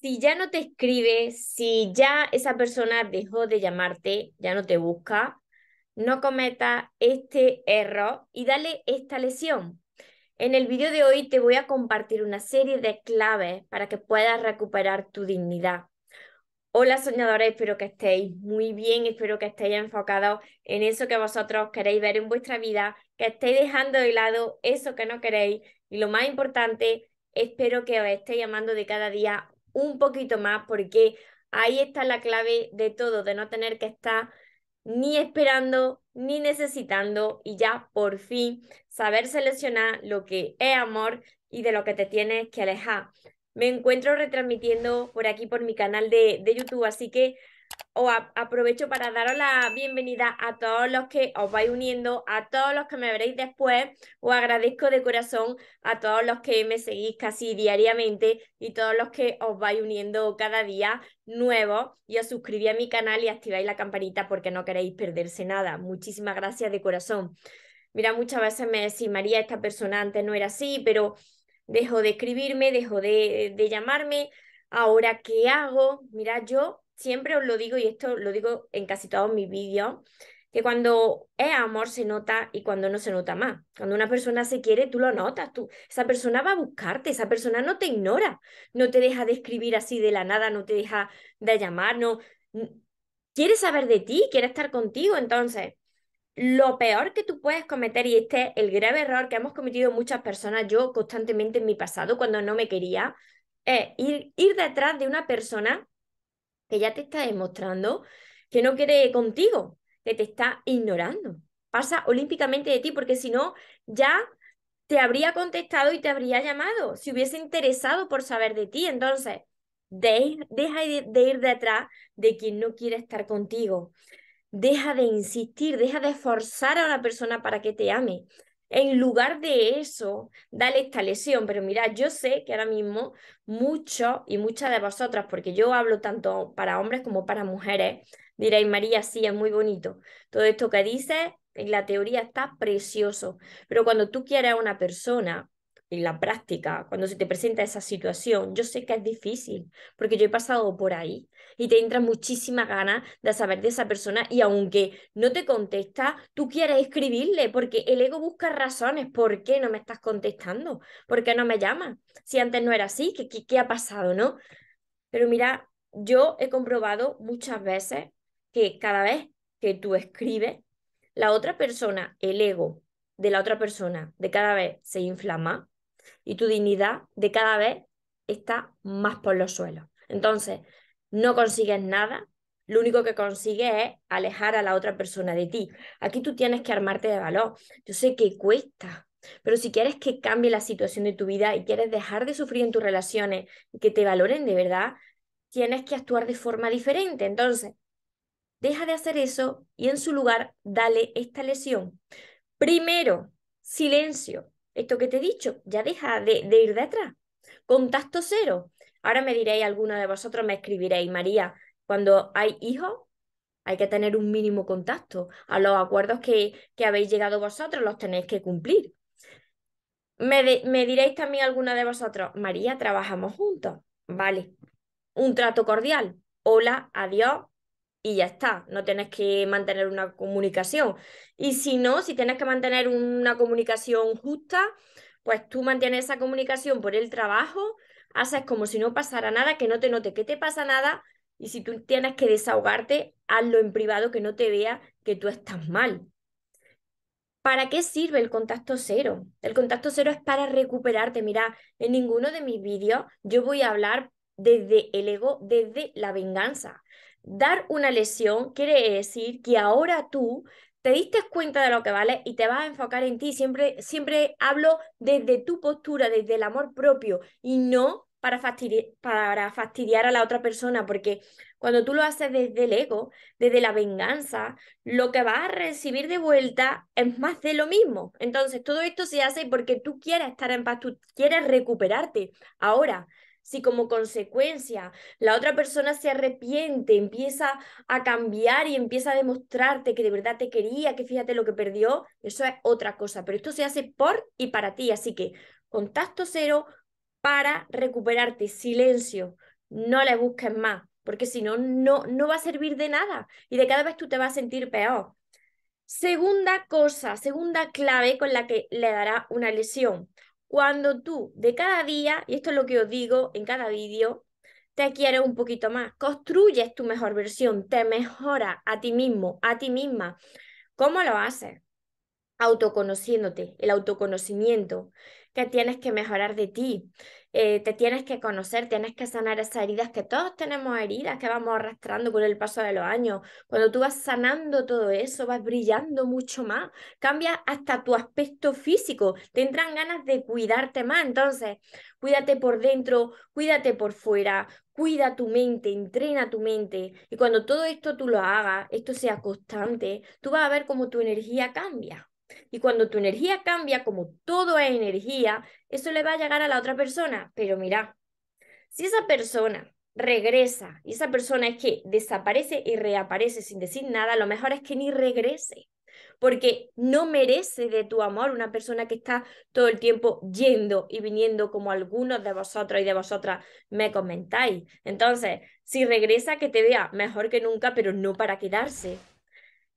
si ya no te escribe, si ya esa persona dejó de llamarte, ya no te busca, no cometa este error y dale esta lesión. En el vídeo de hoy te voy a compartir una serie de claves para que puedas recuperar tu dignidad. Hola soñadores, espero que estéis muy bien, espero que estéis enfocados en eso que vosotros queréis ver en vuestra vida, que estéis dejando de lado eso que no queréis y lo más importante, espero que os estéis llamando de cada día un poquito más porque ahí está la clave de todo, de no tener que estar ni esperando ni necesitando y ya por fin saber seleccionar lo que es amor y de lo que te tienes que alejar. Me encuentro retransmitiendo por aquí por mi canal de, YouTube, así que o aprovecho para daros la bienvenida a todos los que os vais uniendo, a todos los que me veréis después. Os agradezco de corazón a todos los que me seguís casi diariamente y todos los que os vais uniendo cada día nuevo y os suscribí a mi canal y activáis la campanita porque no queréis perderse nada. Muchísimas gracias de corazón. Mira, muchas veces me decís, María, esta persona antes no era así, pero dejó de escribirme, dejó de, de llamarme. Ahora, ¿qué hago? Mira, yo siempre os lo digo y esto lo digo en casi todos mis vídeos, que cuando es amor se nota y cuando no se nota más. Cuando una persona se quiere, tú lo notas, tú. Esa persona va a buscarte, esa persona no te ignora, no te deja de escribir así de la nada, no te deja de llamar, no quiere saber de ti, quiere estar contigo, entonces lo peor que tú puedes cometer, y este es el grave error que hemos cometido muchas personas, yo constantemente en mi pasado, cuando no me quería, es ir, ir detrás de una persona que ya te está demostrando que no quiere contigo, que te está ignorando. Pasa olímpicamente de ti, porque si no, ya te habría contestado y te habría llamado, si hubiese interesado por saber de ti. Entonces, deja de ir detrás de quien no quiere estar contigo. Deja de insistir, deja de forzar a una persona para que te ame en lugar de eso, dale esta lesión. Pero mira, yo sé que ahora mismo muchos y muchas de vosotras, porque yo hablo tanto para hombres como para mujeres, diréis, María, sí, es muy bonito. Todo esto que dices, en la teoría está precioso. Pero cuando tú quieres a una persona, en la práctica, cuando se te presenta esa situación, yo sé que es difícil, porque yo he pasado por ahí y te entra muchísima ganas de saber de esa persona y aunque no te contesta, tú quieres escribirle porque el ego busca razones, ¿por qué no me estás contestando? ¿Por qué no me llamas? Si antes no era así, ¿qué, qué, ha pasado, no? Pero mira, yo he comprobado muchas veces que cada vez que tú escribes, la otra persona, el ego de la otra persona de cada vez se inflama y tu dignidad de cada vez está más por los suelos. Entonces, no consigues nada, lo único que consigues es alejar a la otra persona de ti. Aquí tú tienes que armarte de valor. Yo sé que cuesta, pero si quieres que cambie la situación de tu vida y quieres dejar de sufrir en tus relaciones y que te valoren de verdad, tienes que actuar de forma diferente. Entonces, deja de hacer eso y en su lugar dale esta lesión. Primero, silencio esto que te he dicho, ya deja de, de ir detrás. Contacto cero. Ahora me diréis, alguno de vosotros me escribiréis, María, cuando hay hijos, hay que tener un mínimo contacto. A los acuerdos que, que habéis llegado vosotros los tenéis que cumplir. Me, me diréis también alguna de vosotros, María, trabajamos juntos. Vale. Un trato cordial. Hola, adiós, y ya está, no tienes que mantener una comunicación. Y si no, si tienes que mantener una comunicación justa, pues tú mantienes esa comunicación por el trabajo, haces como si no pasara nada, que no te note que te pasa nada, y si tú tienes que desahogarte, hazlo en privado, que no te vea que tú estás mal. ¿Para qué sirve el contacto cero? El contacto cero es para recuperarte. Mira, en ninguno de mis vídeos yo voy a hablar desde el ego, desde la venganza dar una lesión quiere decir que ahora tú te diste cuenta de lo que vale y te vas a enfocar en ti. Siempre, siempre hablo desde tu postura, desde el amor propio y no para, fastidiar, para fastidiar a la otra persona, porque cuando tú lo haces desde el ego, desde la venganza, lo que vas a recibir de vuelta es más de lo mismo. Entonces, todo esto se hace porque tú quieres estar en paz, tú quieres recuperarte. Ahora, si como consecuencia la otra persona se arrepiente, empieza a cambiar y empieza a demostrarte que de verdad te quería, que fíjate lo que perdió, eso es otra cosa, pero esto se hace por y para ti, así que contacto cero para recuperarte, silencio, no le busques más, porque si no, no, va a servir de nada y de cada vez tú te vas a sentir peor. Segunda cosa, segunda clave con la que le dará una lesión cuando tú de cada día, y esto es lo que os digo en cada vídeo, te quieres un poquito más, construyes tu mejor versión, te mejora a ti mismo, a ti misma. ¿Cómo lo haces? Autoconociéndote, el autoconocimiento que tienes que mejorar de ti, eh, te tienes que conocer, tienes que sanar esas heridas, que todos tenemos heridas que vamos arrastrando con el paso de los años. Cuando tú vas sanando todo eso, vas brillando mucho más, cambia hasta tu aspecto físico, te entran ganas de cuidarte más. Entonces, cuídate por dentro, cuídate por fuera, cuida tu mente, entrena tu mente. Y cuando todo esto tú lo hagas, esto sea constante, tú vas a ver cómo tu energía cambia. Y cuando tu energía cambia, como todo es energía, eso le va a llegar a la otra persona. Pero mira, si esa persona regresa y esa persona es que desaparece y reaparece sin decir nada, lo mejor es que ni regrese, porque no merece de tu amor una persona que está todo el tiempo yendo y viniendo como algunos de vosotros y de vosotras me comentáis. Entonces, si regresa, que te vea mejor que nunca, pero no para quedarse.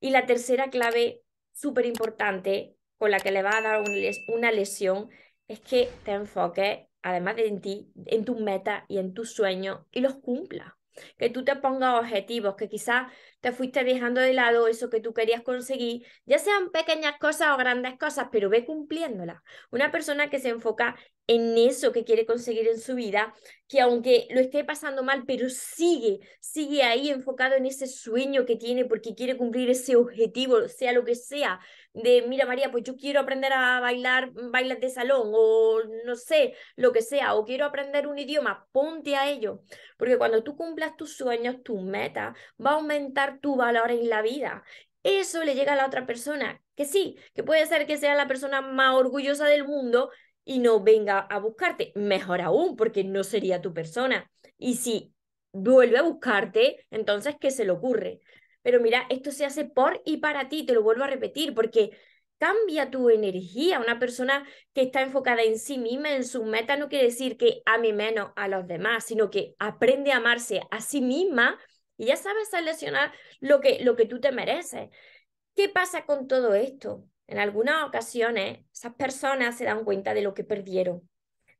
Y la tercera clave súper importante con la que le va a dar una lesión es que te enfoques, además de en ti, en tus metas y en tus sueños y los cumpla, Que tú te pongas objetivos, que quizás te fuiste dejando de lado eso que tú querías conseguir, ya sean pequeñas cosas o grandes cosas, pero ve cumpliéndolas. Una persona que se enfoca en eso que quiere conseguir en su vida, que aunque lo esté pasando mal, pero sigue, sigue ahí enfocado en ese sueño que tiene porque quiere cumplir ese objetivo, sea lo que sea, de, mira María, pues yo quiero aprender a bailar bailes de salón o no sé, lo que sea, o quiero aprender un idioma, ponte a ello. Porque cuando tú cumplas tus sueños, tus metas, va a aumentar tu valor en la vida. Eso le llega a la otra persona, que sí, que puede ser que sea la persona más orgullosa del mundo y no venga a buscarte, mejor aún, porque no sería tu persona. Y si vuelve a buscarte, entonces, ¿qué se le ocurre? pero mira, esto se hace por y para ti, te lo vuelvo a repetir, porque cambia tu energía. Una persona que está enfocada en sí misma, en sus metas, no quiere decir que a mí menos a los demás, sino que aprende a amarse a sí misma y ya sabes seleccionar lo que, lo que tú te mereces. ¿Qué pasa con todo esto? En algunas ocasiones, esas personas se dan cuenta de lo que perdieron,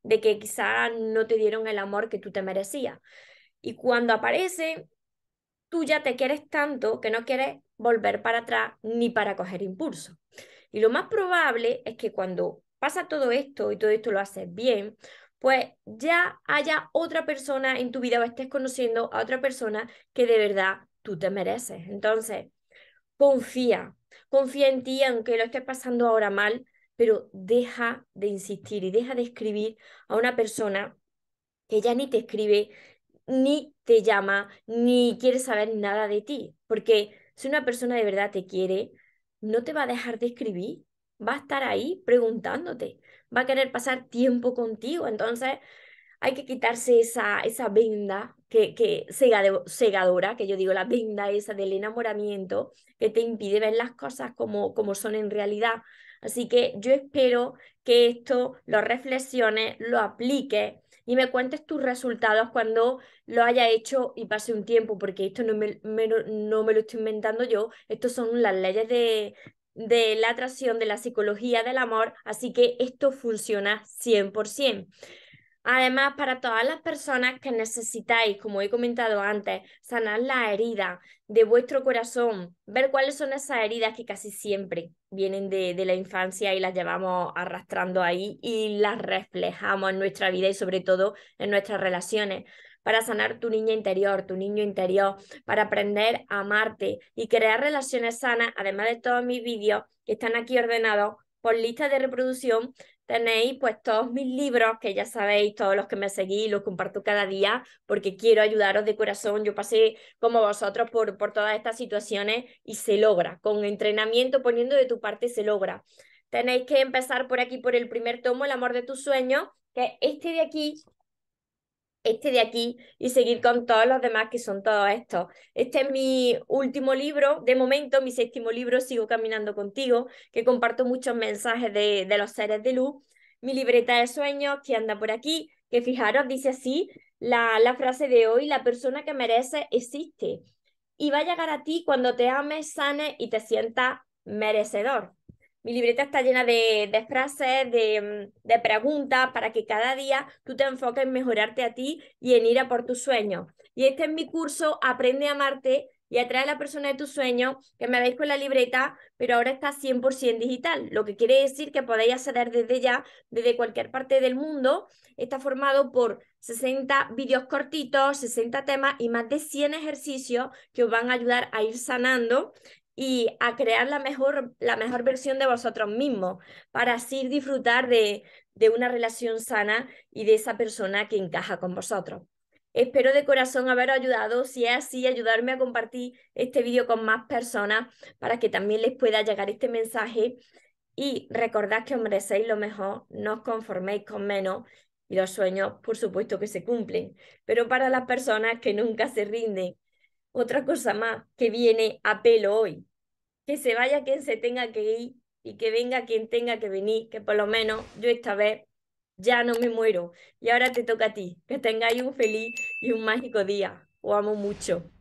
de que quizás no te dieron el amor que tú te merecías. Y cuando aparece tú ya te quieres tanto que no quieres volver para atrás ni para coger impulso. Y lo más probable es que cuando pasa todo esto y todo esto lo haces bien, pues ya haya otra persona en tu vida o estés conociendo a otra persona que de verdad tú te mereces. Entonces, confía, confía en ti, aunque lo estés pasando ahora mal, pero deja de insistir y deja de escribir a una persona que ya ni te escribe, ni te llama, ni quiere saber nada de ti, porque si una persona de verdad te quiere, no te va a dejar de escribir, va a estar ahí preguntándote, va a querer pasar tiempo contigo, entonces hay que quitarse esa, esa venda que, que que yo digo la venda esa del enamoramiento que te impide ver las cosas como, como son en realidad. Así que yo espero que esto lo reflexiones, lo apliques y me cuentes tus resultados cuando lo haya hecho y pase un tiempo, porque esto no me, no me lo estoy inventando yo, estas son las leyes de, de la atracción, de la psicología del amor, así que esto funciona 100%. Además, para todas las personas que necesitáis, como he comentado antes, sanar la herida de vuestro corazón, ver cuáles son esas heridas que casi siempre vienen de, de la infancia y las llevamos arrastrando ahí y las reflejamos en nuestra vida y sobre todo en nuestras relaciones para sanar tu niña interior, tu niño interior, para aprender a amarte y crear relaciones sanas, además de todos mis vídeos que están aquí ordenados por lista de reproducción tenéis pues todos mis libros, que ya sabéis, todos los que me seguís, los comparto cada día, porque quiero ayudaros de corazón. Yo pasé como vosotros por, por todas estas situaciones y se logra. Con entrenamiento, poniendo de tu parte, se logra. Tenéis que empezar por aquí, por el primer tomo, El amor de tus sueños, que este de aquí este de aquí y seguir con todos los demás que son todos estos. Este es mi último libro, de momento, mi séptimo libro, Sigo Caminando Contigo, que comparto muchos mensajes de, de los seres de luz. Mi libreta de sueños que anda por aquí, que fijaros, dice así la, la frase de hoy, la persona que merece existe y va a llegar a ti cuando te ames, sane y te sientas merecedor. Mi libreta está llena de, frases, de, preguntas, para que cada día tú te enfoques en mejorarte a ti y en ir a por tus sueños. Y este es mi curso, Aprende a amarte y atrae a la persona de tus sueños, que me veis con la libreta, pero ahora está 100% digital, lo que quiere decir que podéis acceder desde ya, desde cualquier parte del mundo. Está formado por 60 vídeos cortitos, 60 temas y más de 100 ejercicios que os van a ayudar a ir sanando y a crear la mejor, la mejor versión de vosotros mismos para así disfrutar de, una relación sana y de esa persona que encaja con vosotros. Espero de corazón haber ayudado, si es así, ayudarme a compartir este vídeo con más personas para que también les pueda llegar este mensaje. Y recordad que os merecéis lo mejor, no os conforméis con menos y los sueños, por supuesto, que se cumplen. Pero para las personas que nunca se rinden otra cosa más que viene a pelo hoy. Que se vaya quien se tenga que ir y que venga quien tenga que venir, que por lo menos yo esta vez ya no me muero. Y ahora te toca a ti. Que tengáis un feliz y un mágico día. Os amo mucho.